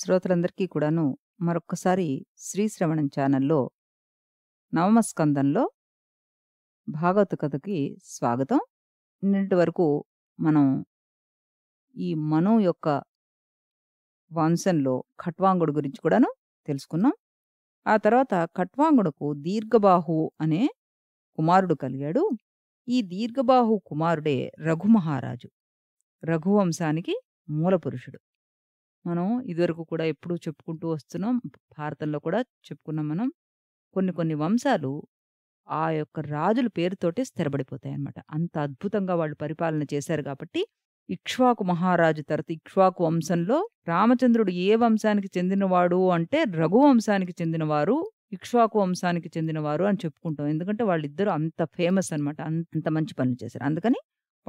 శ్రోతలందరికీ కూడాను మరొక్కసారి శ్రీశ్రవణం ఛానల్లో నవమస్కందంలో భాగవత కథకి స్వాగతం నిన్నటి వరకు మనం ఈ మను యొక్క వంశంలో ఖట్వాంగుడు గురించి కూడాను తెలుసుకున్నాం ఆ తర్వాత ఖట్వాంగుడుకు దీర్ఘబాహు అనే కుమారుడు కలిగాడు ఈ దీర్ఘబాహు కుమారుడే రఘుమహారాజు రఘువంశానికి మూలపురుషుడు మనం ఇదివరకు కూడా ఎప్పుడూ చెప్పుకుంటూ వస్తున్నాం భారతంలో కూడా చెప్పుకున్నాం మనం కొన్ని కొన్ని వంశాలు ఆ యొక్క రాజుల పేరుతోటే స్థిరపడిపోతాయి అన్నమాట అంత అద్భుతంగా వాళ్ళు పరిపాలన చేశారు కాబట్టి ఇక్ష్వాకు మహారాజు తర్వాత ఇక్ష్వాకు వంశంలో రామచంద్రుడు ఏ వంశానికి చెందినవాడు అంటే రఘువంశానికి చెందినవారు ఇక్ష్వాకు వంశానికి చెందినవారు అని చెప్పుకుంటాం ఎందుకంటే వాళ్ళిద్దరూ అంత ఫేమస్ అనమాట అంత మంచి పనులు చేశారు అందుకని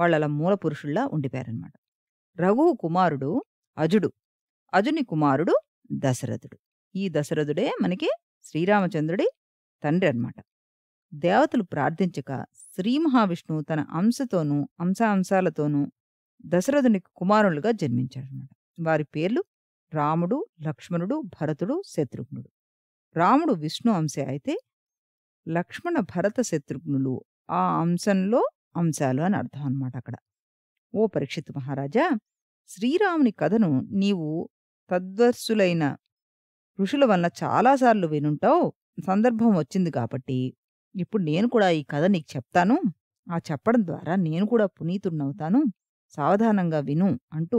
వాళ్ళు అలా మూల పురుషుల్లా ఉండిపోయారనమాట రఘు కుమారుడు అజుడు అజుని కుమారుడు దశరథుడు ఈ దశరథుడే మనకి శ్రీరామచంద్రుడి తండ్రి అనమాట దేవతలు ప్రార్థించక శ్రీ మహావిష్ణువు తన అంశతోనూ అంశాంశాలతోనూ దశరథునికి కుమారులుగా జన్మించాడనమాట వారి పేర్లు రాముడు లక్ష్మణుడు భరతుడు శత్రుఘ్నుడు రాముడు విష్ణు అంశే అయితే లక్ష్మణ భరత శత్రుఘ్నులు ఆ అంశంలో అంశాలు అని అర్థం అనమాట అక్కడ ఓ పరీక్షిత్ మహారాజా శ్రీరాముని కథను నీవు తద్వర్సులైన ఋషుల వల్ల చాలాసార్లు వినుంటావు సందర్భం వచ్చింది కాబట్టి ఇప్పుడు నేను కూడా ఈ కథ నీకు చెప్తాను ఆ చెప్పడం ద్వారా నేను కూడా పునీతుడినవుతాను సావధానంగా విను అంటూ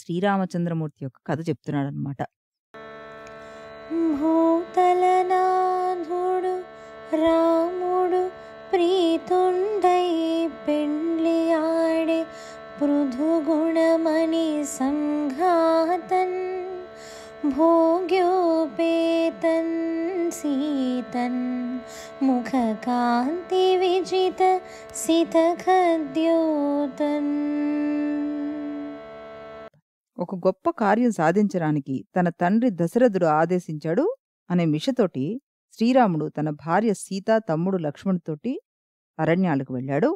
శ్రీరామచంద్రమూర్తి యొక్క కథ చెప్తున్నాడనమాట భూతలనాథుడు రాముడు ప్రీతుండై పెండ్లి ఆడే పృథుగుణమణి సం भोग्योपेतन् सीतन् విజిత సీతఖద్యోతన్ ఒక గొప్ప కార్యం సాధించడానికి తన తండ్రి దశరథుడు ఆదేశించాడు అనే మిషతోటి శ్రీరాముడు తన భార్య సీత తమ్ముడు లక్ష్మణుతోటి అరణ్యాలకు వెళ్ళాడు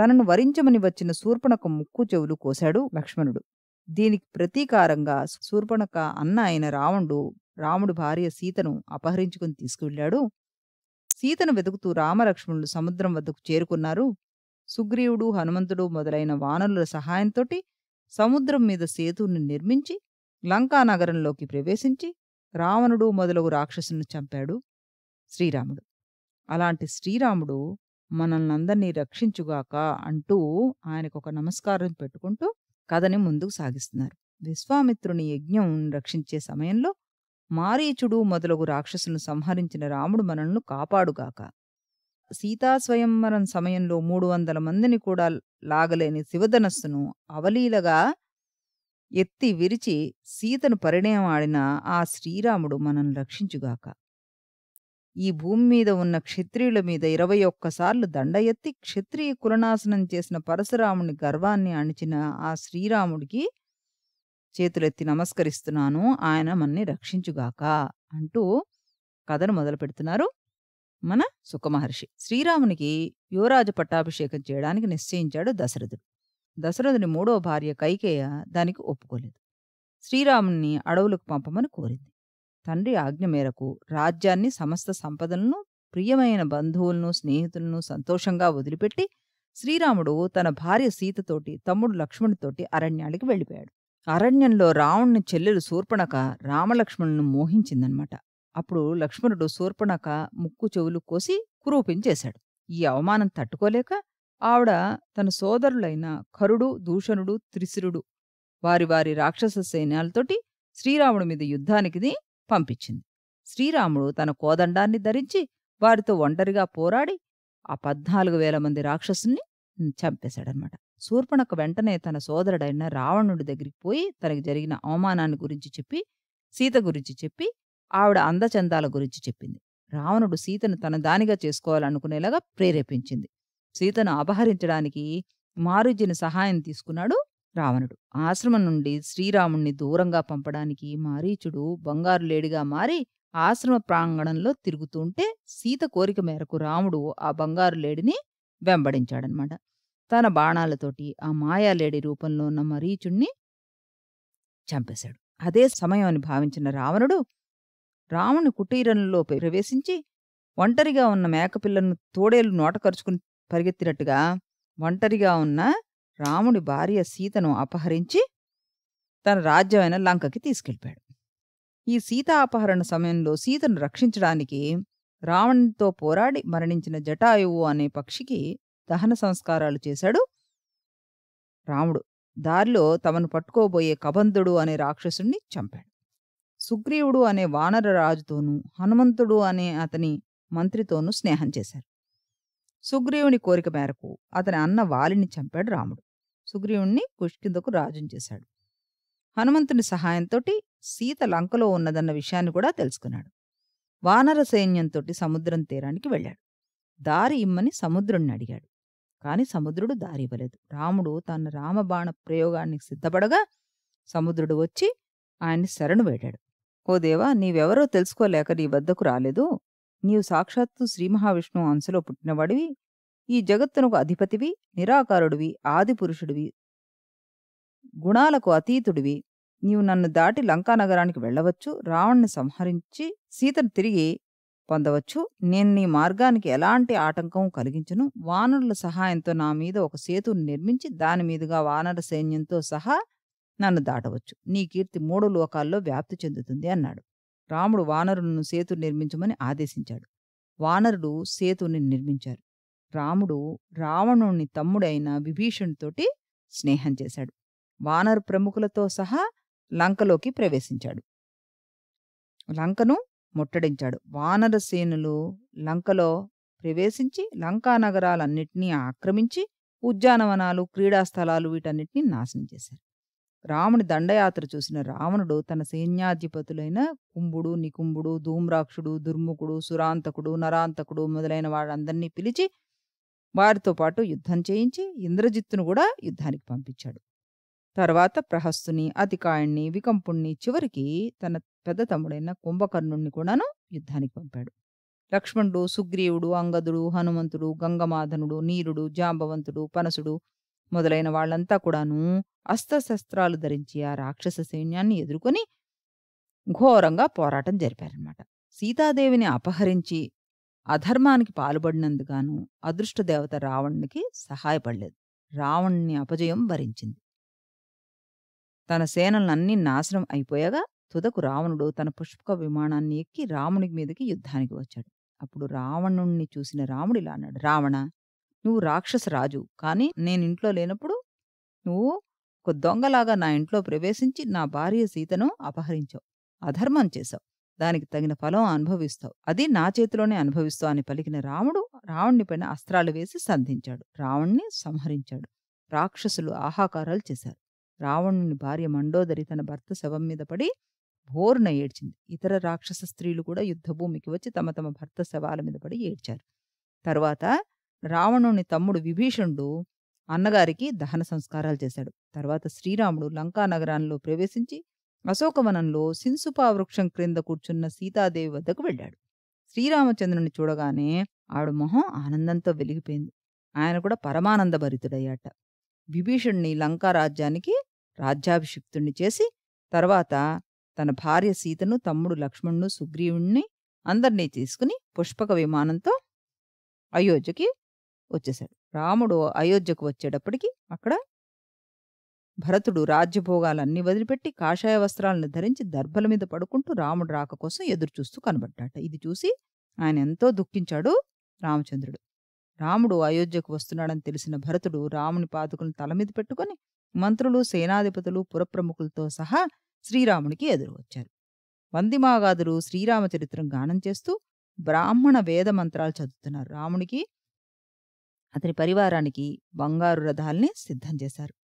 తనను వరించమని వచ్చిన శూర్పణకు ముక్కు చెవులు కోశాడు లక్ష్మణుడు దీనికి ప్రతీకారంగా శూర్పణక అన్న అయిన రావణుడు రాముడు భార్య సీతను అపహరించుకుని తీసుకువెళ్ళాడు సీతను వెతుకుతూ రామలక్ష్మణులు సముద్రం వద్దకు చేరుకున్నారు సుగ్రీవుడు హనుమంతుడు మొదలైన వానరుల సహాయంతోటి సముద్రం మీద సేతువును నిర్మించి లంకా నగరంలోకి ప్రవేశించి రావణుడు మొదలగు రాక్షసును చంపాడు శ్రీరాముడు అలాంటి శ్రీరాముడు మనల్నందరినీ రక్షించుగాక అంటూ ఆయనకు ఒక నమస్కారం పెట్టుకుంటూ కథని ముందుకు సాగిస్తున్నారు విశ్వామిత్రుని యజ్ఞం రక్షించే సమయంలో మారీచుడు మొదలగు రాక్షసును సంహరించిన రాముడు మనల్ని కాపాడుగాక సీతాస్వయంవరం సమయంలో మూడు వందల మందిని కూడా లాగలేని శివధనస్సును అవలీలగా ఎత్తి విరిచి సీతను పరిణయమాడిన ఆ శ్రీరాముడు మనల్ని రక్షించుగాక ఈ భూమి మీద ఉన్న క్షత్రియుల మీద ఇరవై ఒక్కసార్లు దండ ఎత్తి క్షత్రియ కులనాశనం చేసిన పరశురాముని గర్వాన్ని అణిచిన ఆ శ్రీరాముడికి చేతులెత్తి నమస్కరిస్తున్నాను ఆయన మన్ని రక్షించుగాక అంటూ కథను మొదలు పెడుతున్నారు మన సుఖమహర్షి శ్రీరామునికి యువరాజు పట్టాభిషేకం చేయడానికి నిశ్చయించాడు దశరథుడు దశరథుని మూడో భార్య కైకేయ దానికి ఒప్పుకోలేదు శ్రీరాముని అడవులకు పంపమని కోరింది తండ్రి ఆజ్ఞ మేరకు రాజ్యాన్ని సమస్త సంపదలను ప్రియమైన బంధువులను స్నేహితులను సంతోషంగా వదిలిపెట్టి శ్రీరాముడు తన భార్య సీతతోటి తమ్ముడు లక్ష్మణుతోటి అరణ్యానికి వెళ్ళిపోయాడు అరణ్యంలో రావణ్ణి చెల్లెలు శూర్పణక రామలక్ష్మణ్ను మోహించిందన్నమాట అప్పుడు లక్ష్మణుడు శూర్పణక ముక్కు చెవులు కోసి కురూపించేశాడు ఈ అవమానం తట్టుకోలేక ఆవిడ తన సోదరులైన కరుడు దూషణుడు త్రిశిరుడు వారి వారి రాక్షస సైన్యాలతోటి శ్రీరాముడి మీద యుద్ధానికిది పంపించింది శ్రీరాముడు తన కోదండాన్ని ధరించి వారితో ఒంటరిగా పోరాడి ఆ పద్నాలుగు వేల మంది రాక్షసుని చంపేశాడనమాట శూర్పణకు వెంటనే తన సోదరుడైన రావణుడి దగ్గరికి పోయి తనకి జరిగిన అవమానాన్ని గురించి చెప్పి సీత గురించి చెప్పి ఆవిడ అందచందాల గురించి చెప్పింది రావణుడు సీతను తన దానిగా చేసుకోవాలనుకునేలాగా ప్రేరేపించింది సీతను అపహరించడానికి మారుజ్యుని సహాయం తీసుకున్నాడు రావణుడు ఆశ్రమం నుండి శ్రీరాముణ్ణి దూరంగా పంపడానికి మారీచుడు బంగారు లేడిగా మారి ఆశ్రమ ప్రాంగణంలో తిరుగుతుంటే సీత కోరిక మేరకు రాముడు ఆ బంగారు లేడిని వెంబడించాడనమాట తన బాణాలతోటి ఆ మాయాలేడి రూపంలో ఉన్న మరీచుణ్ణి చంపేశాడు అదే సమయం అని భావించిన రావణుడు రాముని కుటీరంలో ప్రవేశించి ఒంటరిగా ఉన్న మేకపిల్లను తోడేలు నోట కరుచుకుని పరిగెత్తినట్టుగా ఒంటరిగా ఉన్న రాముడి భార్య సీతను అపహరించి తన రాజ్యమైన లంకకి తీసుకెళ్ళిపాడు ఈ సీత అపహరణ సమయంలో సీతను రక్షించడానికి రావణునితో పోరాడి మరణించిన జటాయువు అనే పక్షికి దహన సంస్కారాలు చేశాడు రాముడు దారిలో తమను పట్టుకోబోయే కబంధుడు అనే రాక్షసుణ్ణి చంపాడు సుగ్రీవుడు అనే వానర రాజుతోనూ హనుమంతుడు అనే అతని మంత్రితోనూ స్నేహం చేశారు సుగ్రీవుని కోరిక మేరకు అతని అన్న వాలిని చంపాడు రాముడు సుగ్రీవుణ్ణి కుష్కిందకు రాజుని చేశాడు హనుమంతుని సహాయంతో సీత లంకలో ఉన్నదన్న విషయాన్ని కూడా తెలుసుకున్నాడు వానర సైన్యంతో సముద్రం తీరానికి వెళ్ళాడు దారి ఇమ్మని సముద్రుణ్ణి అడిగాడు కాని సముద్రుడు దారి ఇవ్వలేదు రాముడు తన రామబాణ ప్రయోగానికి సిద్ధపడగా సముద్రుడు వచ్చి ఆయన్ని శరణు వేడాడు ఓ దేవా నీవెవరో తెలుసుకోలేక నీ వద్దకు రాలేదు నీవు సాక్షాత్తు శ్రీ మహావిష్ణువు అంశలో పుట్టినవాడివి ఈ జగత్తునకు అధిపతివి నిరాకారుడివి ఆదిపురుషుడివి గుణాలకు అతీతుడివి నీవు నన్ను దాటి లంకానగరానికి వెళ్ళవచ్చు రావణ్ణి సంహరించి సీతను తిరిగి పొందవచ్చు నేను నీ మార్గానికి ఎలాంటి ఆటంకం కలిగించను వానరుల సహాయంతో నా మీద ఒక సేతును నిర్మించి దానిమీదుగా వానర సైన్యంతో సహా నన్ను దాటవచ్చు నీ కీర్తి మూడు లోకాల్లో వ్యాప్తి చెందుతుంది అన్నాడు రాముడు వానరులను సేతు నిర్మించమని ఆదేశించాడు వానరుడు సేతుని నిర్మించారు రాముడు రావణుని తమ్ముడైన విభీషణుతోటి స్నేహం చేశాడు వానర ప్రముఖులతో సహా లంకలోకి ప్రవేశించాడు లంకను ముట్టడించాడు వానర సేనులు లంకలో ప్రవేశించి లంకా నగరాలన్నింటినీ ఆక్రమించి ఉద్యానవనాలు క్రీడాస్థలాలు వీటన్నిటినీ నాశనం చేశారు రాముని దండయాత్ర చూసిన రావణుడు తన సైన్యాధిపతులైన కుంభుడు నికుంభుడు ధూమ్రాక్షుడు దుర్ముఖుడు సురాంతకుడు నరాంతకుడు మొదలైన వాళ్ళందరినీ పిలిచి వారితో పాటు యుద్ధం చేయించి ఇంద్రజిత్తును కూడా యుద్ధానికి పంపించాడు తర్వాత ప్రహస్తుని అతికాయుణ్ణి వికంపుణ్ణి చివరికి తన పెద్ద తమ్ముడైన కుంభకర్ణుణ్ణి కూడాను యుద్ధానికి పంపాడు లక్ష్మణుడు సుగ్రీవుడు అంగదుడు హనుమంతుడు గంగమాధనుడు నీరుడు జాంబవంతుడు పనసుడు మొదలైన వాళ్లంతా కూడాను అస్త్రశస్త్రాలు ధరించి ఆ రాక్షస సైన్యాన్ని ఎదుర్కొని ఘోరంగా పోరాటం జరిపారన్నమాట సీతాదేవిని అపహరించి అధర్మానికి పాల్పడినందుగాను అదృష్టదేవత రావణునికి సహాయపడలేదు రావణ్ణి అపజయం భరించింది తన సేనలన్నీ నాశనం అయిపోయాగా తుదకు రావణుడు తన పుష్పక విమానాన్ని ఎక్కి రాముని మీదకి యుద్ధానికి వచ్చాడు అప్పుడు రావణుణ్ణి చూసిన రాముడిలా అన్నాడు రావణ నువ్వు రాక్షస రాజు కానీ నేను ఇంట్లో లేనప్పుడు నువ్వు ఒక దొంగలాగా నా ఇంట్లో ప్రవేశించి నా భార్య సీతను అపహరించావు అధర్మం చేశావు దానికి తగిన ఫలం అనుభవిస్తావు అది నా చేతిలోనే అనుభవిస్తావు అని పలికిన రాముడు రావణ్ణి పైన అస్త్రాలు వేసి సంధించాడు రావణ్ణి సంహరించాడు రాక్షసులు ఆహాకారాలు చేశారు రావణుని భార్య మండోదరి తన భర్త శవం మీద పడి భోరున ఏడ్చింది ఇతర రాక్షస స్త్రీలు కూడా యుద్ధభూమికి వచ్చి తమ తమ భర్త శవాల మీద పడి ఏడ్చారు తరువాత రావణుని తమ్ముడు విభీషణుడు అన్నగారికి దహన సంస్కారాలు చేశాడు తర్వాత శ్రీరాముడు లంకా నగరాల్లో ప్రవేశించి అశోకవనంలో సిన్సుపా వృక్షం క్రింద కూర్చున్న సీతాదేవి వద్దకు వెళ్ళాడు శ్రీరామచంద్రుని చూడగానే ఆడు మొహం ఆనందంతో వెలిగిపోయింది ఆయన కూడా పరమానంద భరితుడయ్యాట విభీషణ్ణి లంకా రాజ్యానికి రాజ్యాభిషిక్తుణ్ణి చేసి తర్వాత తన భార్య సీతను తమ్ముడు లక్ష్మణ్ను సుగ్రీవుణ్ణి అందర్నీ తీసుకుని పుష్పక విమానంతో అయోధ్యకి వచ్చేసాడు రాముడు అయోధ్యకు వచ్చేటప్పటికి అక్కడ భరతుడు రాజ్యభోగాలన్నీ వదిలిపెట్టి కాషాయ వస్త్రాలను ధరించి దర్భల మీద పడుకుంటూ రాముడు రాక కోసం చూస్తూ కనబడ్డాట ఇది చూసి ఆయన ఎంతో దుఃఖించాడు రామచంద్రుడు రాముడు అయోధ్యకు వస్తున్నాడని తెలిసిన భరతుడు రాముని పాదుకుని తల మీద పెట్టుకుని మంత్రులు సేనాధిపతులు పురప్రముఖులతో సహా శ్రీరామునికి ఎదురు వచ్చారు వందిమాగాదులు శ్రీరామచరిత్రం గానం చేస్తూ బ్రాహ్మణ వేద మంత్రాలు చదువుతున్నారు రామునికి అతని పరివారానికి బంగారు రథాల్ని సిద్ధం చేశారు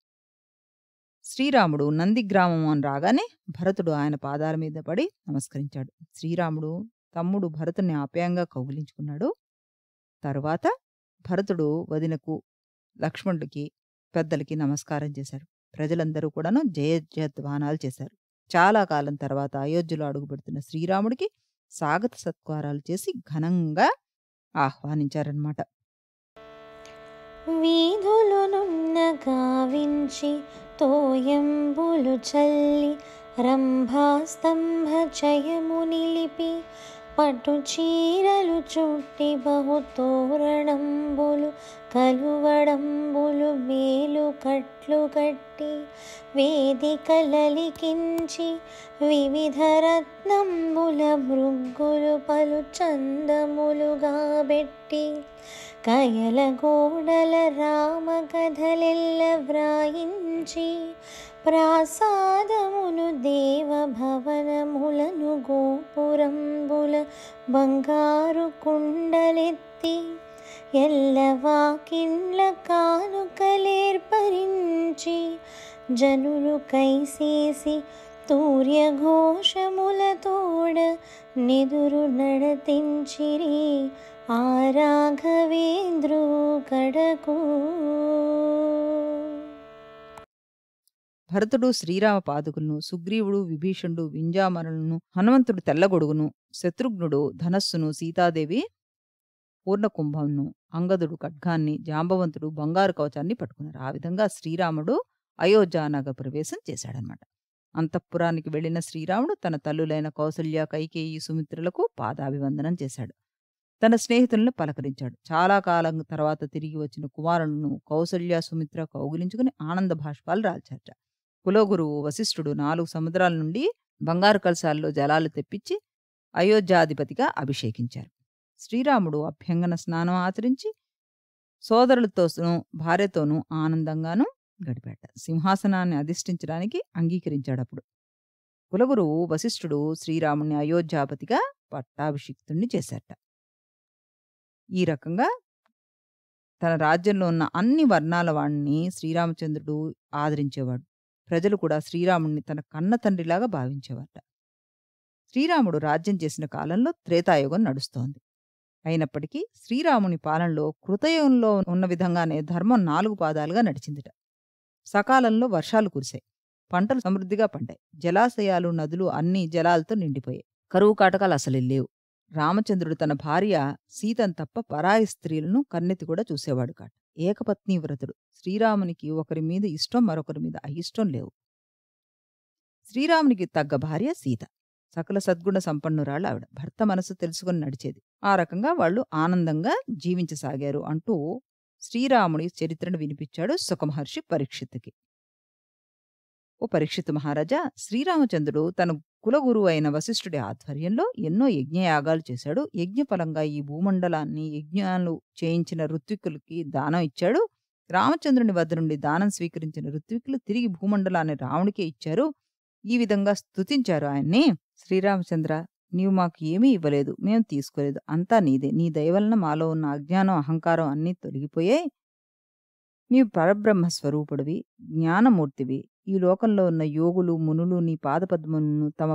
శ్రీరాముడు నందిగ్రామం అని రాగానే భరతుడు ఆయన పాదాల మీద పడి నమస్కరించాడు శ్రీరాముడు తమ్ముడు భరతుని ఆప్యాయంగా కౌగిలించుకున్నాడు తరువాత భరతుడు వదినకు లక్ష్మణుడికి పెద్దలకి నమస్కారం చేశారు ప్రజలందరూ కూడాను జయ చేశారు చాలా కాలం తర్వాత అయోధ్యలో అడుగుపెడుతున్న శ్రీరాముడికి స్వాగత సత్కారాలు చేసి ఘనంగా ఆహ్వానించారనమాట వీధులునున్న గావించి తోయంబులు చల్లి రంభాస్తంభ జయము నిలిపి పట్టు చీరలు చుట్టి బహుతోరణంబులు కలువడంబులు మేలు కట్లు కట్టి వేదిక లలికించి వివిధ రత్నంబుల మృగ్గులు పలు చందములుగా పెట్టి కయల గోడల రామ వ్రాయించి सादमुनुेवभवनमुलनुगोपुरं बुल बङ्गारु कुण्डले जनुलु वाकिण्र्परिचि जनु कैसेसि तूर्यघोषमुलतो निदुरु नडतिचिरे आराघवेन्द्रु कडकू। భరతుడు శ్రీరామ పాదుకులను సుగ్రీవుడు విభీషణుడు వింజామరులను హనుమంతుడు తెల్లగొడుగును శత్రుఘ్నుడు ధనస్సును సీతాదేవి పూర్ణకుంభంను అంగదుడు ఖడ్గాన్ని జాంబవంతుడు బంగారు కవచాన్ని పట్టుకున్నారు ఆ విధంగా శ్రీరాముడు అయోధ్యానగ ప్రవేశం చేశాడనమాట అంతఃపురానికి వెళ్లిన శ్రీరాముడు తన తల్లులైన కౌసల్య కైకేయి సుమిత్రులకు పాదాభివందనం చేశాడు తన స్నేహితులను పలకరించాడు చాలా కాలం తర్వాత తిరిగి వచ్చిన కుమారులను కౌసల్య సుమిత్ర కౌగిలించుకుని ఆనంద భాష్పాలు రాల్చారట కులగురువు వశిష్ఠుడు నాలుగు సముద్రాల నుండి బంగారు కలశాల్లో జలాలు తెప్పించి అయోధ్యాధిపతిగా అభిషేకించారు శ్రీరాముడు అభ్యంగన స్నానం ఆచరించి సోదరులతోనూ భార్యతోనూ ఆనందంగానూ గడిపాట సింహాసనాన్ని అధిష్ఠించడానికి అంగీకరించాడప్పుడు కులగురువు వశిష్ఠుడు శ్రీరాముణ్ణి అయోధ్యాపతిగా పట్టాభిషిక్తుణ్ణి చేశాట ఈ రకంగా తన రాజ్యంలో ఉన్న అన్ని వర్ణాల వాణ్ణి శ్రీరామచంద్రుడు ఆదరించేవాడు ప్రజలు కూడా శ్రీరాముడిని తన కన్న తండ్రిలాగా భావించేవాట శ్రీరాముడు రాజ్యం చేసిన కాలంలో త్రేతాయుగం నడుస్తోంది అయినప్పటికీ శ్రీరాముని పాలనలో కృతయుగంలో ఉన్న విధంగానే ధర్మం నాలుగు పాదాలుగా నడిచిందిట సకాలంలో వర్షాలు కురిశాయి పంటలు సమృద్ధిగా పండాయి జలాశయాలు నదులు అన్నీ జలాలతో నిండిపోయాయి కరువు కాటకాలు అసలు లేవు రామచంద్రుడు తన భార్య సీతను తప్ప పరాయి స్త్రీలను కన్నెత్తి కూడా చూసేవాడు కాట ఏకపత్ని వ్రతుడు శ్రీరామునికి ఒకరి మీద ఇష్టం మరొకరి మీద అయిష్టం లేవు శ్రీరామునికి తగ్గ భార్య సీత సకల సద్గుణ సంపన్నురాళ్ళు ఆవిడ భర్త మనసు తెలుసుకుని నడిచేది ఆ రకంగా వాళ్ళు ఆనందంగా జీవించసాగారు అంటూ శ్రీరాముడి చరిత్రను వినిపించాడు సుఖమహర్షి పరీక్షిత్కి ఓ పరీక్షిత్ మహారాజా శ్రీరామచంద్రుడు తన కులగురు అయిన వశిష్ఠుడి ఆధ్వర్యంలో ఎన్నో యజ్ఞయాగాలు చేశాడు యజ్ఞఫలంగా ఈ భూమండలాన్ని యజ్ఞాలు చేయించిన ఋత్వికులకి దానం ఇచ్చాడు రామచంద్రుని వద్ద నుండి దానం స్వీకరించిన ఋత్వికులు తిరిగి భూమండలాన్ని రాముడికే ఇచ్చారు ఈ విధంగా స్తుతించారు ఆయన్ని శ్రీరామచంద్ర నీవు మాకు ఏమీ ఇవ్వలేదు మేము తీసుకోలేదు అంతా నీదే నీ దయవలన మాలో ఉన్న అజ్ఞానం అహంకారం అన్నీ తొలగిపోయాయి నీ పరబ్రహ్మ స్వరూపుడివి జ్ఞానమూర్తివి ఈ లోకంలో ఉన్న యోగులు మునులు నీ పాదపద్మను తమ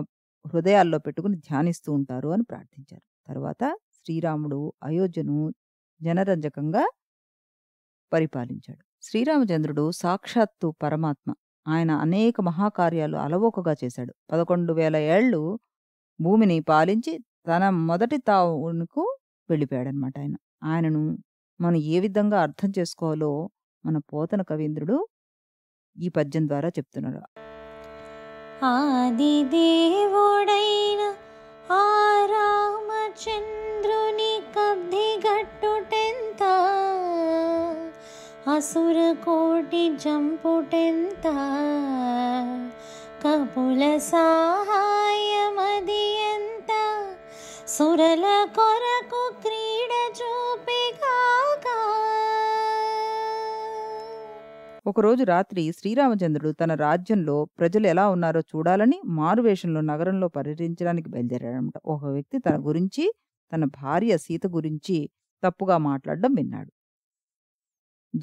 హృదయాల్లో పెట్టుకుని ధ్యానిస్తూ ఉంటారు అని ప్రార్థించారు తర్వాత శ్రీరాముడు అయోధ్యను జనరంజకంగా పరిపాలించాడు శ్రీరామచంద్రుడు సాక్షాత్తు పరమాత్మ ఆయన అనేక మహాకార్యాలు అలవోకగా చేశాడు పదకొండు వేల ఏళ్ళు భూమిని పాలించి తన మొదటి తావునుకు వెళ్ళిపోయాడనమాట ఆయన ఆయనను మనం ఏ విధంగా అర్థం చేసుకోవాలో మన పోతన కవీంద్రుడు ఈ పద్యం ద్వారా చెప్తున్నారు ఆది దేవుడైన ఆ రామచంద్రుని కబ్ధి గట్టుటెంత అసుర కోటి జంపుటెంత కపుల సహాయమది ఎంత సురల కొరకు ఒకరోజు రాత్రి శ్రీరామచంద్రుడు తన రాజ్యంలో ప్రజలు ఎలా ఉన్నారో చూడాలని మారువేషంలో నగరంలో పర్యటించడానికి బయలుదేరాడంట ఒక వ్యక్తి తన గురించి తన భార్య సీత గురించి తప్పుగా మాట్లాడడం విన్నాడు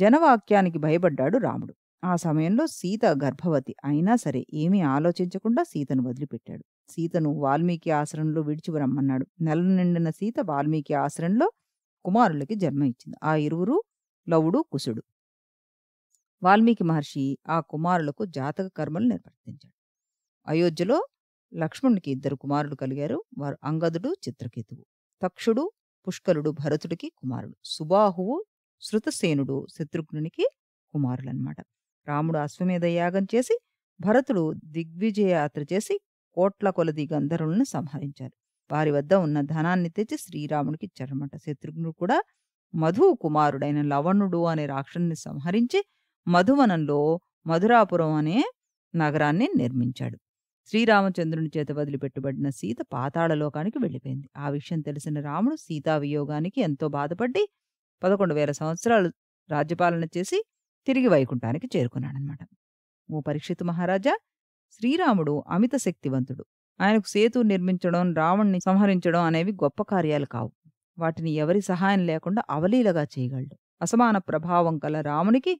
జనవాక్యానికి భయపడ్డాడు రాముడు ఆ సమయంలో సీత గర్భవతి అయినా సరే ఏమీ ఆలోచించకుండా సీతను వదిలిపెట్టాడు సీతను వాల్మీకి ఆశ్రమంలో విడిచి రమ్మన్నాడు నెల నిండిన సీత వాల్మీకి ఆశ్రమంలో కుమారులకి జన్మ ఇచ్చింది ఆ ఇరువురు లవుడు కుశుడు వాల్మీకి మహర్షి ఆ కుమారులకు జాతక కర్మలు నిర్వర్తించాడు అయోధ్యలో లక్ష్మణునికి ఇద్దరు కుమారులు కలిగారు వారు అంగదుడు చిత్రకేతువు తక్షుడు పుష్కరుడు భరతుడికి కుమారుడు సుబాహువు శృతసేనుడు శత్రుఘ్నునికి కుమారులన్నమాట రాముడు అశ్వమేధ యాగం చేసి భరతుడు దిగ్విజయ యాత్ర చేసి కోట్ల కొలది గంధర్వులను సంహరించారు వారి వద్ద ఉన్న ధనాన్ని తెచ్చి శ్రీరాముడికి ఇచ్చారన్నమాట శత్రుఘ్నుడు కూడా మధు కుమారుడైన లవణుడు అనే రాక్షసుని సంహరించి మధువనంలో మధురాపురం అనే నగరాన్ని నిర్మించాడు శ్రీరామచంద్రుని చేత వదిలిపెట్టుబడిన సీత పాతాళలోకానికి వెళ్ళిపోయింది ఆ విషయం తెలిసిన రాముడు సీతా వియోగానికి ఎంతో బాధపడి పదకొండు వేల సంవత్సరాలు రాజ్యపాలన చేసి తిరిగి వైకుంఠానికి చేరుకున్నాడనమాట ఓ పరీక్షిత్ మహారాజా శ్రీరాముడు అమిత శక్తివంతుడు ఆయనకు సేతు నిర్మించడం రావణ్ణి సంహరించడం అనేవి గొప్ప కార్యాలు కావు వాటిని ఎవరి సహాయం లేకుండా అవలీలగా చేయగలడు అసమాన ప్రభావం కల రామునికి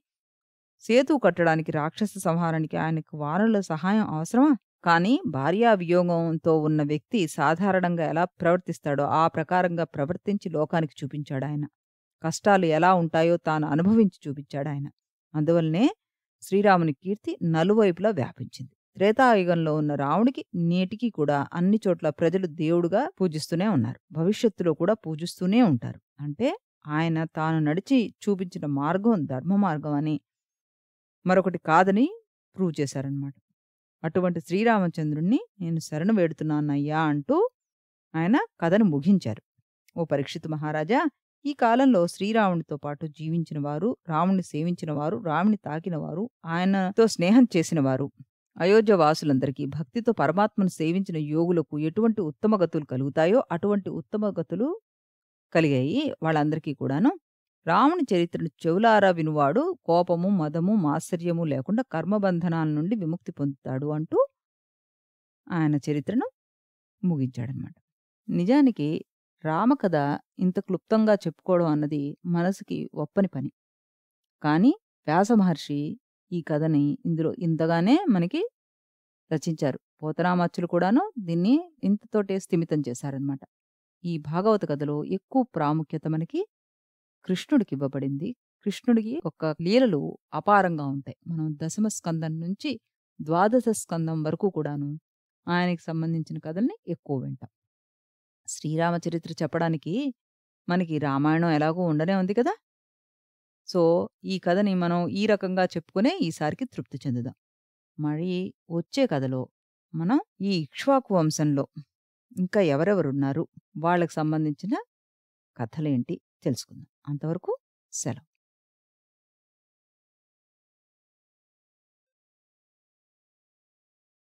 సేతు కట్టడానికి రాక్షస సంహారానికి ఆయనకు వానరుల సహాయం అవసరమా కానీ భార్యా వియోగంతో ఉన్న వ్యక్తి సాధారణంగా ఎలా ప్రవర్తిస్తాడో ఆ ప్రకారంగా ప్రవర్తించి లోకానికి చూపించాడు ఆయన కష్టాలు ఎలా ఉంటాయో తాను అనుభవించి చూపించాడు ఆయన అందువల్లనే శ్రీరాముని కీర్తి నలువైపులా వ్యాపించింది త్రేతాయుగంలో ఉన్న రాముడికి నేటికి కూడా అన్ని చోట్ల ప్రజలు దేవుడుగా పూజిస్తూనే ఉన్నారు భవిష్యత్తులో కూడా పూజిస్తూనే ఉంటారు అంటే ఆయన తాను నడిచి చూపించిన మార్గం ధర్మ మార్గం అని మరొకటి కాదని ప్రూవ్ చేశారనమాట అటువంటి శ్రీరామచంద్రుణ్ణి నేను శరణు వేడుతున్నానయ్యా అంటూ ఆయన కథను ముగించారు ఓ పరీక్షిత్ మహారాజా ఈ కాలంలో శ్రీరాముడితో పాటు జీవించిన వారు రాముని సేవించిన వారు రాముని తాకిన వారు ఆయనతో స్నేహం చేసిన వారు అయోధ్య వాసులందరికీ భక్తితో పరమాత్మను సేవించిన యోగులకు ఎటువంటి ఉత్తమ గతులు కలుగుతాయో అటువంటి ఉత్తమ గతులు కలిగాయి వాళ్ళందరికీ కూడాను రాముని చరిత్రను చెవులారా వినువాడు కోపము మదము మాశ్చర్యము లేకుండా కర్మబంధనాల నుండి విముక్తి పొందుతాడు అంటూ ఆయన చరిత్రను ముగించాడనమాట నిజానికి రామకథ ఇంత క్లుప్తంగా చెప్పుకోవడం అన్నది మనసుకి ఒప్పని పని కానీ వ్యాసమహర్షి ఈ కథని ఇందులో ఇంతగానే మనకి రచించారు పోతరామచ్చులు కూడాను దీన్ని ఇంతతోటే స్థిమితం చేశారనమాట ఈ భాగవత కథలో ఎక్కువ ప్రాముఖ్యత మనకి కృష్ణుడికి ఇవ్వబడింది కృష్ణుడికి ఒక లీలలు అపారంగా ఉంటాయి మనం దశమ స్కందం నుంచి ద్వాదశ స్కందం వరకు కూడాను ఆయనకి సంబంధించిన కథల్ని ఎక్కువ వింటాం శ్రీరామచరిత్ర చెప్పడానికి మనకి రామాయణం ఎలాగో ఉండనే ఉంది కదా సో ఈ కథని మనం ఈ రకంగా చెప్పుకునే ఈసారికి తృప్తి చెందుదాం మరి వచ్చే కథలో మనం ఈ ఇక్ష్వాకు వంశంలో ఇంకా ఎవరెవరున్నారు వాళ్ళకి సంబంధించిన కథలేంటి తెలుసుకుందాం అంతవరకు సెలవు